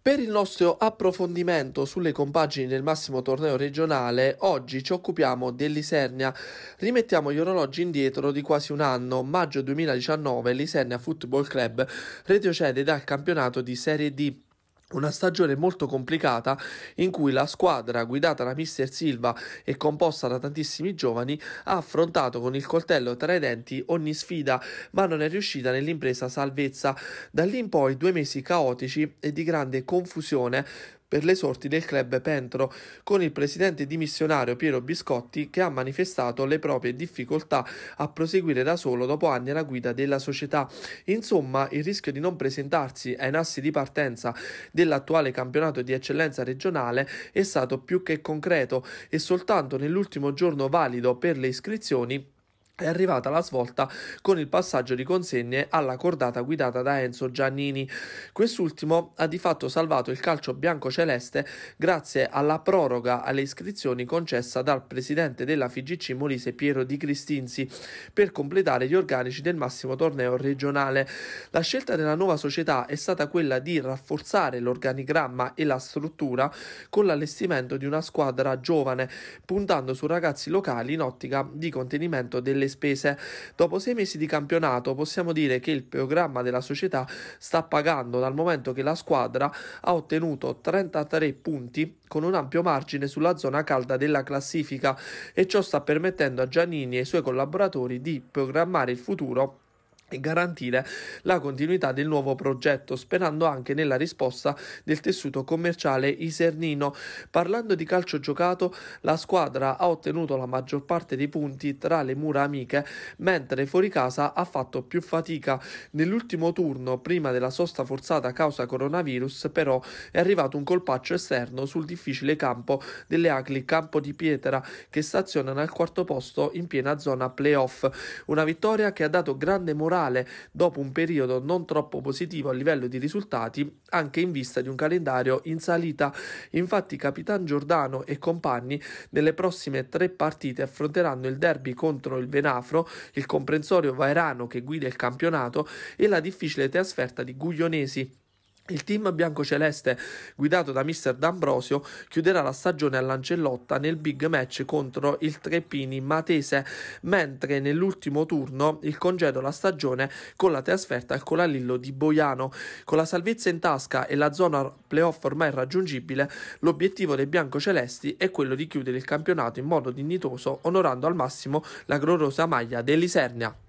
Per il nostro approfondimento sulle compagini del massimo torneo regionale, oggi ci occupiamo dell'Isernia. Rimettiamo gli orologi indietro di quasi un anno. Maggio 2019 l'Isernia Football Club retrocede dal campionato di Serie D una stagione molto complicata in cui la squadra guidata da Mister Silva e composta da tantissimi giovani ha affrontato con il coltello tra i denti ogni sfida ma non è riuscita nell'impresa salvezza. Da lì in poi due mesi caotici e di grande confusione per le sorti del club Pentro, con il presidente dimissionario Piero Biscotti che ha manifestato le proprie difficoltà a proseguire da solo dopo anni alla guida della società. Insomma, il rischio di non presentarsi ai nassi di partenza dell'attuale campionato di eccellenza regionale è stato più che concreto e soltanto nell'ultimo giorno valido per le iscrizioni è arrivata la svolta con il passaggio di consegne alla cordata guidata da Enzo Giannini. Quest'ultimo ha di fatto salvato il calcio bianco-celeste grazie alla proroga alle iscrizioni concessa dal presidente della FIGC Molise Piero Di Cristinzi per completare gli organici del massimo torneo regionale. La scelta della nuova società è stata quella di rafforzare l'organigramma e la struttura con l'allestimento di una squadra giovane, puntando su ragazzi locali in ottica di contenimento delle le spese. Dopo sei mesi di campionato possiamo dire che il programma della società sta pagando dal momento che la squadra ha ottenuto 33 punti con un ampio margine sulla zona calda della classifica e ciò sta permettendo a Giannini e ai suoi collaboratori di programmare il futuro e garantire la continuità del nuovo progetto, sperando anche nella risposta del tessuto commerciale isernino. Parlando di calcio giocato, la squadra ha ottenuto la maggior parte dei punti tra le mura amiche, mentre fuori casa ha fatto più fatica. Nell'ultimo turno, prima della sosta forzata a causa coronavirus, però è arrivato un colpaccio esterno sul difficile campo delle Acli Campo di Pietra, che stazionano al quarto posto in piena zona playoff. Una vittoria che ha dato grande morale nazionale dopo un periodo non troppo positivo a livello di risultati, anche in vista di un calendario in salita. Infatti Capitan Giordano e compagni nelle prossime tre partite affronteranno il derby contro il Venafro, il comprensorio Vairano che guida il campionato e la difficile trasferta di Guglionesi il team biancoceleste guidato da Mr. D'Ambrosio chiuderà la stagione all'Ancellotta nel big match contro il Treppini Matese, mentre nell'ultimo turno il congedo la stagione con la trasferta al Colalillo di Boiano. Con la salvezza in tasca e la zona playoff ormai raggiungibile, l'obiettivo dei biancocelesti è quello di chiudere il campionato in modo dignitoso, onorando al massimo la gloriosa maglia dell'Isernia.